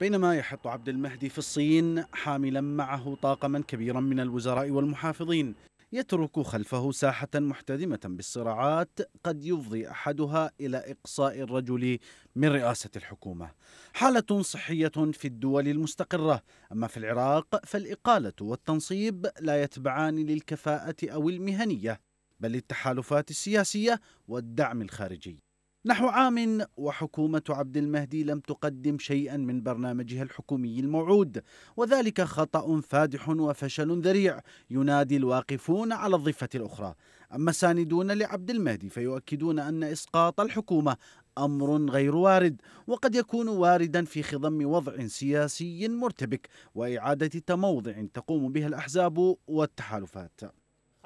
بينما يحط عبد المهدي في الصين حاملا معه طاقما كبيرا من الوزراء والمحافظين يترك خلفه ساحة محتدمة بالصراعات قد يفضي أحدها إلى إقصاء الرجل من رئاسة الحكومة حالة صحية في الدول المستقرة أما في العراق فالإقالة والتنصيب لا يتبعان للكفاءة أو المهنية بل التحالفات السياسية والدعم الخارجي نحو عام وحكومة عبد المهدي لم تقدم شيئا من برنامجها الحكومي الموعود وذلك خطأ فادح وفشل ذريع ينادي الواقفون على الضفة الأخرى أما الساندون لعبد المهدي فيؤكدون أن إسقاط الحكومة امر غير وارد وقد يكون واردا في خضم وضع سياسي مرتبك واعاده تموضع تقوم بها الاحزاب والتحالفات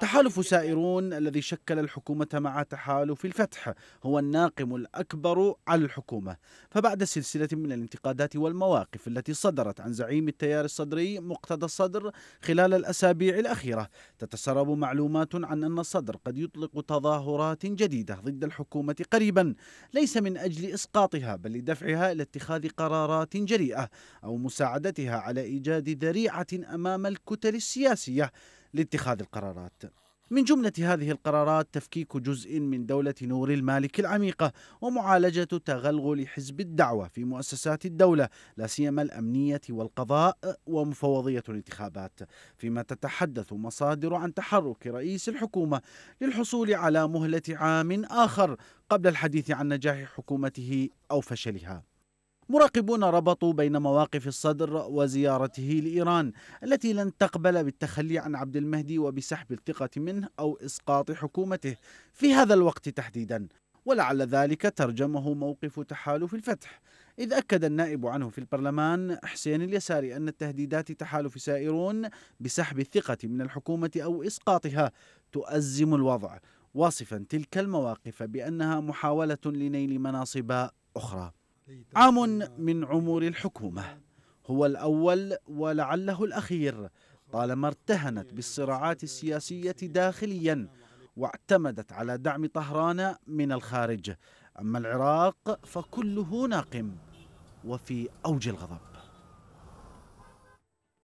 تحالف سائرون الذي شكل الحكومة مع تحالف الفتح هو الناقم الأكبر على الحكومة فبعد سلسلة من الانتقادات والمواقف التي صدرت عن زعيم التيار الصدري مقتدى الصدر خلال الأسابيع الأخيرة تتسرب معلومات عن أن الصدر قد يطلق تظاهرات جديدة ضد الحكومة قريبا ليس من أجل إسقاطها بل لدفعها إلى اتخاذ قرارات جريئة أو مساعدتها على إيجاد ذريعة أمام الكتل السياسية لاتخاذ القرارات من جملة هذه القرارات تفكيك جزء من دولة نور المالك العميقة ومعالجة تغلغل حزب الدعوة في مؤسسات الدولة لا سيما الأمنية والقضاء ومفوضية الانتخابات فيما تتحدث مصادر عن تحرك رئيس الحكومة للحصول على مهلة عام آخر قبل الحديث عن نجاح حكومته أو فشلها مراقبون ربطوا بين مواقف الصدر وزيارته لإيران التي لن تقبل بالتخلي عن عبد المهدي وبسحب الثقة منه أو إسقاط حكومته في هذا الوقت تحديدا ولعل ذلك ترجمه موقف تحالف الفتح إذ أكد النائب عنه في البرلمان حسين اليساري أن التهديدات تحالف سائرون بسحب الثقة من الحكومة أو إسقاطها تؤزم الوضع واصفا تلك المواقف بأنها محاولة لنيل مناصب أخرى عام من عمر الحكومة هو الأول ولعله الأخير طالما ارتهنت بالصراعات السياسية داخليا واعتمدت على دعم طهران من الخارج أما العراق فكله ناقم وفي أوج الغضب